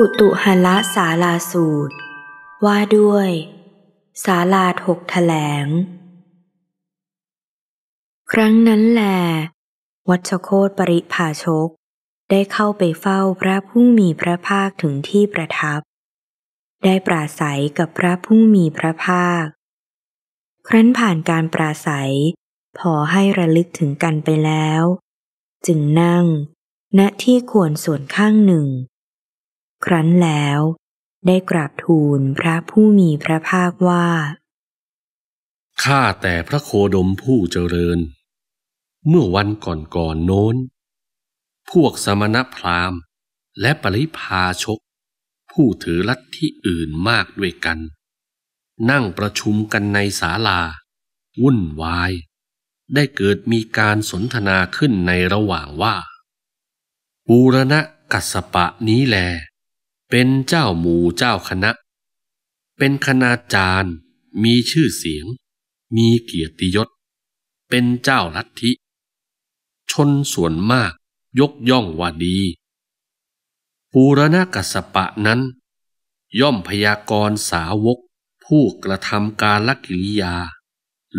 กุตุหละสาลาสูตร ว่าด้วยสาลาถกถแถลง ครั้งนั้นแล วัชโคตปริภาชกได้เข้าไปเฝ้าพระผู้มีพระภาคถึงที่ประทับ ได้ปราศัยกับพระผู้มีพระภาค ครั้นผ่านการปราศัย พอให้ระลึกถึงกันไปแล้ว จึงนั่งณที่ควรส่วนข้างหนึ่งครั้นแล้วได้กราบทูลพระผู้มีพระภาคว่า ข้าแต่พระโคดมผู้เจริญ เมื่อวันก่อนๆโน้น พวกสมณพราหมณ์และปริพาชก ผู้ถือลัทธิอื่นมากด้วยกัน นั่งประชุมกันในศาลา วุ่นวาย ได้เกิดมีการสนทนาขึ้นในระหว่างว่าปูรณะกัสปะนี้แลเป็นเจ้าหมู่เจ้าคณะ เป็นคณาจารย์ มีชื่อเสียง มีเกียรติยศ เป็นเจ้าลัทธิ ชนส่วนมากยกย่องว่าดีปูรณกัสปะนั้น ย่อมพยากรสาวกผู้กระทำการลกิริยา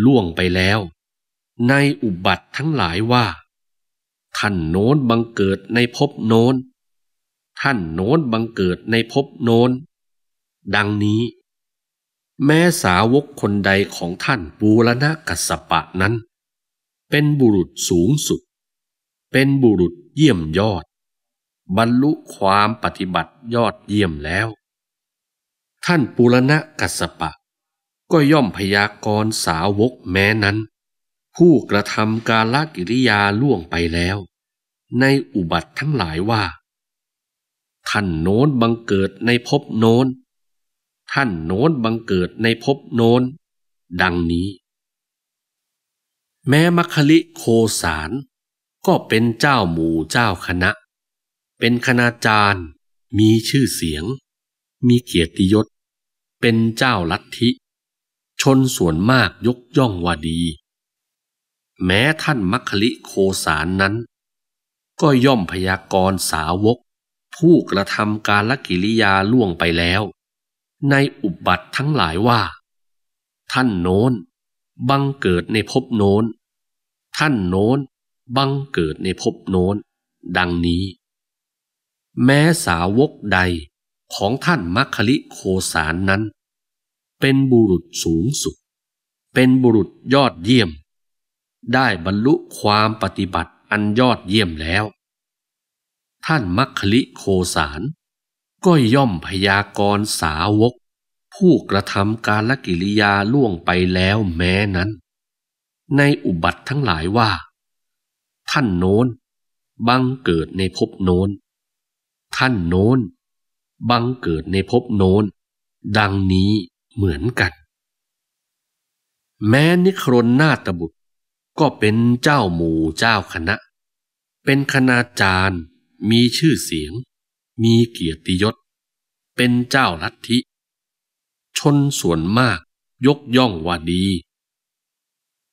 ล่วงไปแล้ว ในอุบัติทั้งหลายว่า ท่านโน้นบังเกิดในภพโน้นท่านโน้นบังเกิดในภพโน้นดังนี้แม้สาวกคนใดของท่านบูรณะกัสปะนั้น เป็นบุรุษสูงสุด เป็นบุรุษเยี่ยมยอด บรรลุความปฏิบัติยอดเยี่ยมแล้ว ท่านปุรณะกัสปะ ก็ย่อมพยากรณ์สาวกแม้นั้น ผู้กระทำการลกิริยาล่วงไปแล้ว ในอุบัติทั้งหลายว่าท่านโน้นบังเกิดในภพโน้น ท่านโน้นบังเกิดในภพโน้น ดังนี้ แม้มัคคลิโคสาร ก็เป็นเจ้าหมู่เจ้าคณะ เป็นคณาจารย์มีชื่อเสียง มีเกียรติยศ เป็นเจ้าลัทธิ ชนส่วนมากยกย่องว่าดี แม้ท่านมัคคลิโคสารนั้น ก็ย่อมพยากรสาวกผู้กระทำการลกิริยาล่วงไปแล้ว ในอุบัติทั้งหลายว่า ท่านโน้นบังเกิดในภพโน้นท่านโน้นบังเกิดในภพโน้นดังนี้ แม้สาวกใดของท่านมัคคิโคสารนั้น เป็นบุรุษสูงสุด เป็นบุรุษยอดเยี่ยม ได้บรรลุความปฏิบัติอันยอดเยี่ยมแล้วท่านมัคคิโคสาร ก็ย่อมพยากรสาวก ผู้กระทำการละกิริยาล่วงไปแล้วแม้นั้น ในอุบัติทั้งหลายว่า ท่านโน้น บังเกิดในภพโน้น ท่านโน้น บังเกิดในภพโน้น ดังนี้เหมือนกัน แม้นิครนนาตบุตรก็เป็นเจ้าหมู่เจ้าคณะ เป็นคณาจารย์มีชื่อเสียง มีเกียรติยศ เป็นเจ้าลัทธิ ชนส่วนมากยกย่องว่าดี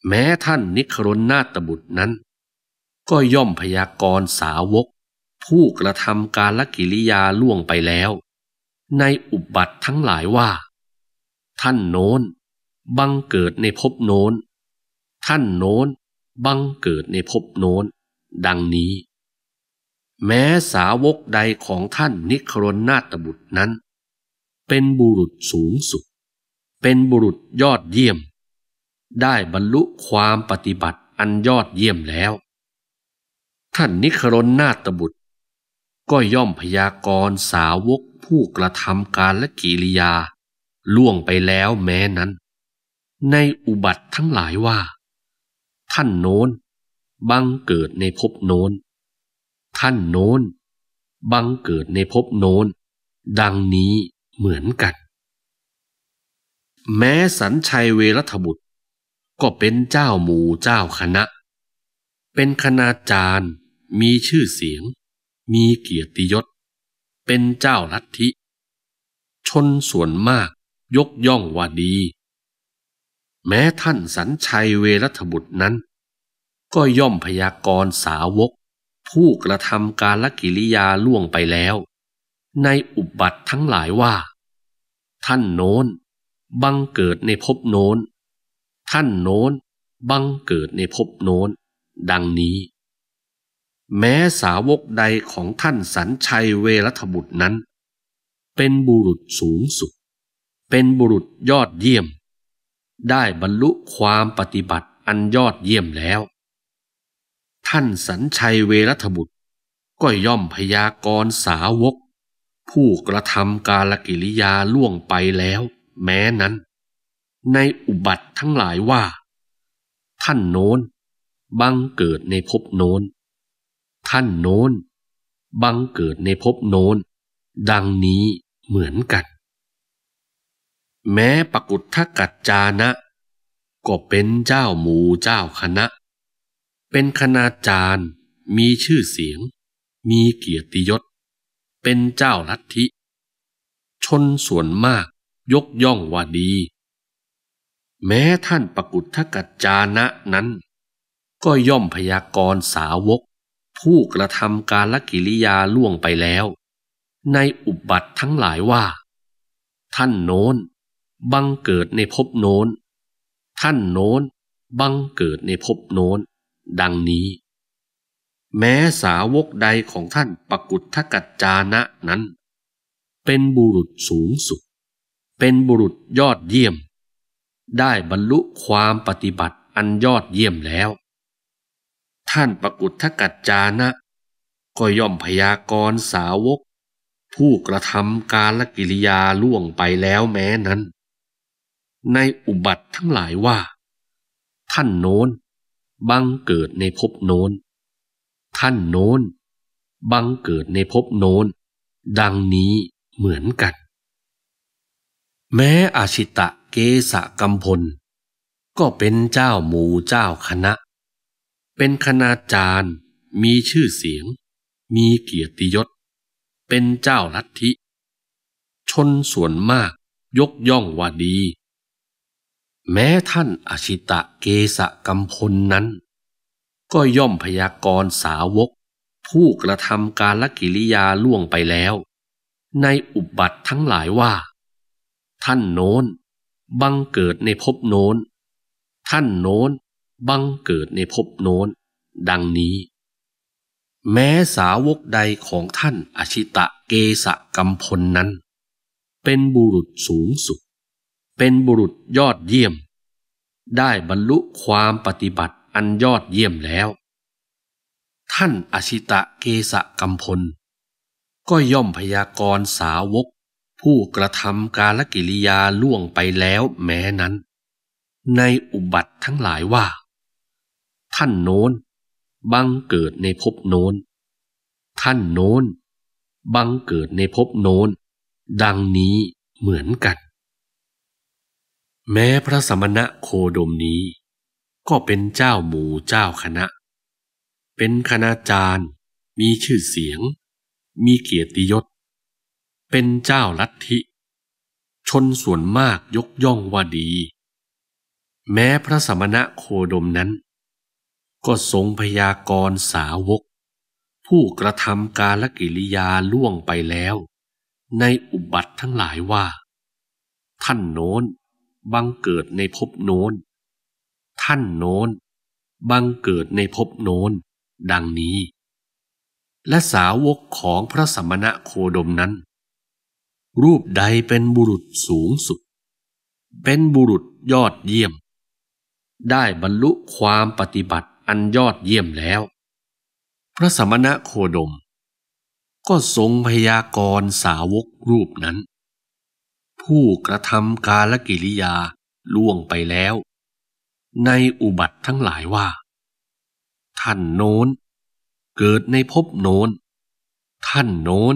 แม้ท่านนิครนนาตบุตรนั้น ก็ย่อมพยากรสาวก ผู้กระทำการลกิริยาล่วงไปแล้ว ในอุบัติทั้งหลายว่า ท่านโน้น บังเกิดในภพโน้น ท่านโน้น บังเกิดในภพโน้น ดังนี้แม้สาวกใดของท่านนิครนนาตบุตรนั้น เป็นบุรุษสูงสุด เป็นบุรุษยอดเยี่ยม ได้บรรลุความปฏิบัติอันยอดเยี่ยมแล้ว ท่านนิครนนาตบุตร ก็ย่อมพยากรณ์สาวกผู้กระทำการและกิริยา ล่วงไปแล้วแม้นั้น ในอุบัติทั้งหลายว่า ท่านโน้นบังเกิดในภพโน้นท่านโน้น บังเกิดในภพโน้น ดังนี้เหมือนกัน แม้สัญชัยเวรัตบุตร ก็เป็นเจ้าหมู่เจ้าคณะ เป็นคณาจารย์ มีชื่อเสียง มีเกียรติยศ เป็นเจ้าลัทธิชนส่วนมากยกย่องว่าดี แม้ท่านสัญชัยเวรัตบุตรนั้น ก็ย่อมพยากรสาวกผู้กระทำการละกิริยาล่วงไปแล้ว ในอุบัติทั้งหลายว่า ท่านโน้นบังเกิดในภพโน้น ท่านโน้นบังเกิดในภพโน้นดังนี้ แม้สาวกใดของท่านสันชัยเวรัตบุตรนั้น เป็นบุรุษสูงสุด เป็นบุรุษยอดเยี่ยม ได้บรรลุความปฏิบัติอันยอดเยี่ยมแล้วท่านสัญชัยเวรัตบุตรก็ย่อมพยากรสาวก ผู้กระทำกาลกิริยาล่วงไปแล้วแม้ นั้น ในอุบัติทั้งหลายว่า ท่านโน้น บังเกิดในภพโน้นท่านโน้น บังเกิดในภพโน้น ดังนี้เหมือนกัน แม้ ปกุฏทกัจจานะก็เป็นเจ้าหมู่เจ้าคณะเป็นคณาจารย์มีชื่อเสียง มีเกียรติยศ เป็นเจ้าลัทธิ ชนส่วนมากยกย่องว่าดี แม้ท่านปกุฏทกัจจานะนั้นก็ย่อมพยากรสาวก ผู้กระทำการละกิริยาล่วงไปแล้ว ในอุบัติทั้งหลายว่า ท่านโน้นบังเกิดในภพโน้นท่านโน้นบังเกิดในภพโน้นดังนี้แม้สาวกใดของท่านปกุฏทกัจจานะนั้น เป็นบุรุษสูงสุดเป็นบุรุษยอดเยี่ยม ได้บรรลุความปฏิบัติอันยอดเยี่ยมแล้ว ท่านปกุฏทกัจจานะก็ย่อมพยากรสาวก ผู้กระทำการลกิริยาล่วงไปแล้วแม้นั้น ในอุบัติทั้งหลายว่า ท่านโน้นบังเกิดในภพโน้น ท่านโน้น บังเกิดในภพโน้น ดังนี้เหมือนกัน แม้อาชิตะเกสะกัมพล ก็เป็นเจ้าหมู่เจ้าคณะ เป็นคณาจารย์ มีชื่อเสียง มีเกียรติยศ เป็นเจ้าลัทธิ ชนส่วนมากยกย่องว่าดีแม้ท่านอชิตะเกสะกัมพลนั้น ก็ย่อมพยากรณ์สาวกผู้กระทำการลกิริยาล่วงไปแล้ว ในอุบัติทั้งหลายว่า ท่านโน้นบังเกิดในภพโน้นท่านโน้นบังเกิดในภพโน้นดังนี้ แม้สาวกใดของท่านอชิตะเกสะกัมพลนั้น เป็นบุรุษสูงสุดเป็นบุรุษยอดเยี่ยม ได้บรรลุความปฏิบัติอันยอดเยี่ยมแล้ว ท่านอชิตะเกสะกัมพล ก็ย่อมพยากรสาวกผู้กระทำกาลกิริยาล่วงไปแล้วแม้นั้น ในอุบัติทั้งหลายว่า ท่านโน้น บังเกิดในภพโน้น ท่านโน้น บังเกิดในภพโน้น ดังนี้เหมือนกันแม้พระสมณะโคดมนี้ ก็เป็นเจ้าหมู่เจ้าคณะ เป็นคณาจารย์ มีชื่อเสียง มีเกียรติยศ เป็นเจ้าลัทธิ ชนส่วนมากยกย่องว่าดี แม้พระสมณะโคดมนั้น ก็ทรงพยากรสาวก ผู้กระทำกาลกิริยาล่วงไปแล้ว ในอุบัติทั้งหลายว่า ท่านโน้นบังเกิดในภพโน้นท่านโน้นบังเกิดในภพโน้นดังนี้ และสาวกของพระสมณะโคดมนั้น รูปใดเป็นบุรุษสูงสุด เป็นบุรุษยอดเยี่ยม ได้บรรลุความปฏิบัติอันยอดเยี่ยมแล้ว พระสมณะโคดม ก็ทรงพยากรสาวกรูปนั้นผู้กระทำกาลกิริยาล่วงไปแล้ว ในอุบัติทั้งหลายว่า ท่านโน้นเกิดในภพโน้น ท่านโน้น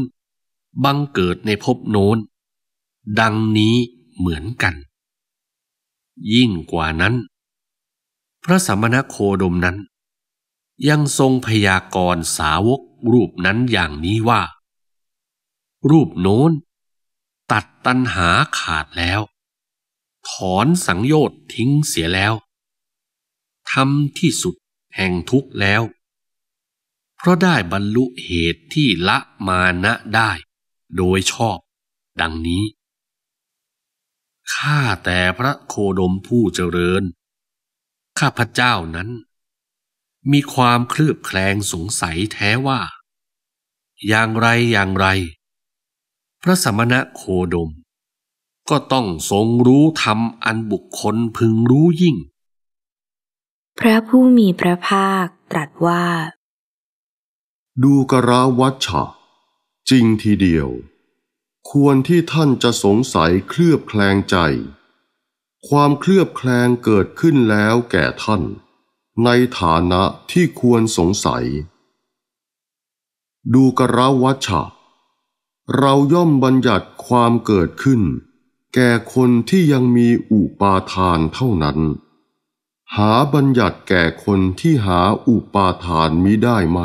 บังเกิดในภพโน้น ดังนี้เหมือนกัน ยิ่งกว่านั้น พระสัมณโคดมนั้น ยังทรงพยากรณ์สาวกรูปนั้นอย่างนี้ว่า รูปโน้นตัดตัณหาขาดแล้ว ถอนสังโยชน์ทิ้งเสียแล้วทำที่สุดแห่งทุกข์แล้ว เพราะได้บรรลุเหตุที่ละมานะได้โดยชอบดังนี้ ข้าแต่พระโคดมผู้เจริญ ข้าพระเจ้านั้นมีความเคลือบแคลงสงสัยแท้ว่า อย่างไรอย่างไรพระสมณะโคดม ก็ต้องทรงรู้ธรรมอันบุคคลพึงรู้ยิ่ง พระผู้มีพระภาคตรัสว่า ดูกราวัชชะ จริงทีเดียว ควรที่ท่านจะสงสัยเคลือบแคลงใจ ความเคลือบแคลงเกิดขึ้นแล้วแก่ท่าน ในฐานะที่ควรสงสัย ดูกราวัชชะเราย่อมบัญญัติความเกิดขึ้น แก่คนที่ยังมีอุปาทานเท่านั้น หาบัญญัติแก่คนที่หาอุปาทานมิได้ไหม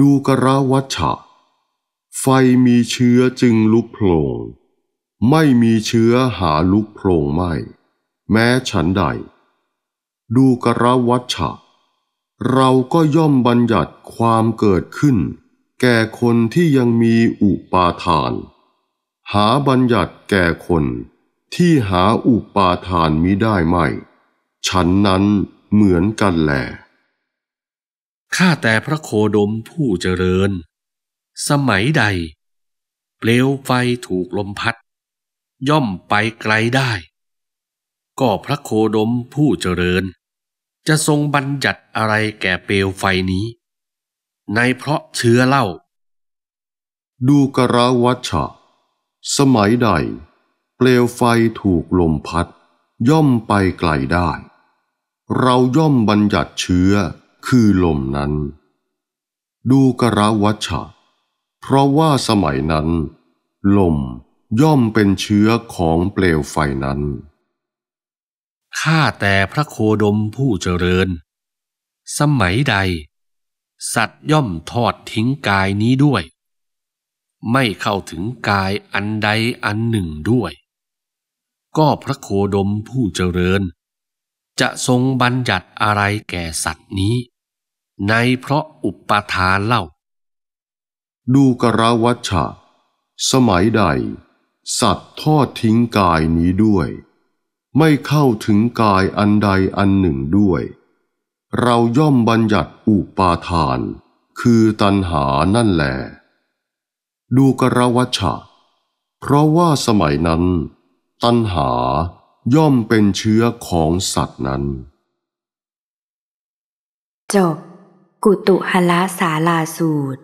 ดูกระวัชชะ ไฟมีเชื้อจึงลุกโผล่ไม่มีเชื้อหาลุกโผล่ไม่ แม้ฉันใด ดูกระวัชชะ เราก็ย่อมบัญญัติความเกิดขึ้นแก่คนที่ยังมีอุปาทาน หาบัญญัติแก่คนที่หาอุปาทานมิได้ไหม ฉันนั้นเหมือนกันแหลข้าแต่พระโคดมผู้เจริญสมัยใด เปลวไฟถูกลมพัด ย่อมไปไกลได้ ก็พระโคดมผู้เจริญจะทรงบัญญัติอะไรแก่เปลวไฟนี้ในเพราะเชื้อเล่า ดูกราวัชชะ สมัยใด เปลวไฟถูกลมพัดย่อมไปไกลได้เราย่อมบัญญัติเชื้อคือลมนั้น ดูกราวัชชะ เพราะว่าสมัยนั้น ลมย่อมเป็นเชื้อของเปลวไฟนั้น ข้าแต่พระโคดมผู้เจริญ สมัยใดสัตย่อมทอดทิ้งกายนี้ด้วย ไม่เข้าถึงกายอันใดอันหนึ่งด้วย ก็พระโคดมผู้เจริญ จะทรงบัญญัติอะไรแก่สัตว์นี้ ในเพราะอุปทานเล่า ดูกราวัชชะ สมัยใด สัตว์ทอดทิ้งกายนี้ด้วย ไม่เข้าถึงกายอันใดอันหนึ่งด้วยเราย่อมบัญญัติอุปาทาน คือตัณหานั่นแหล ดูกระวัชะ เพราะว่าสมัยนั้น ตัณหาย่อมเป็นเชื้อของสัตว์นั้น จบกุตุหละสาลาสูตร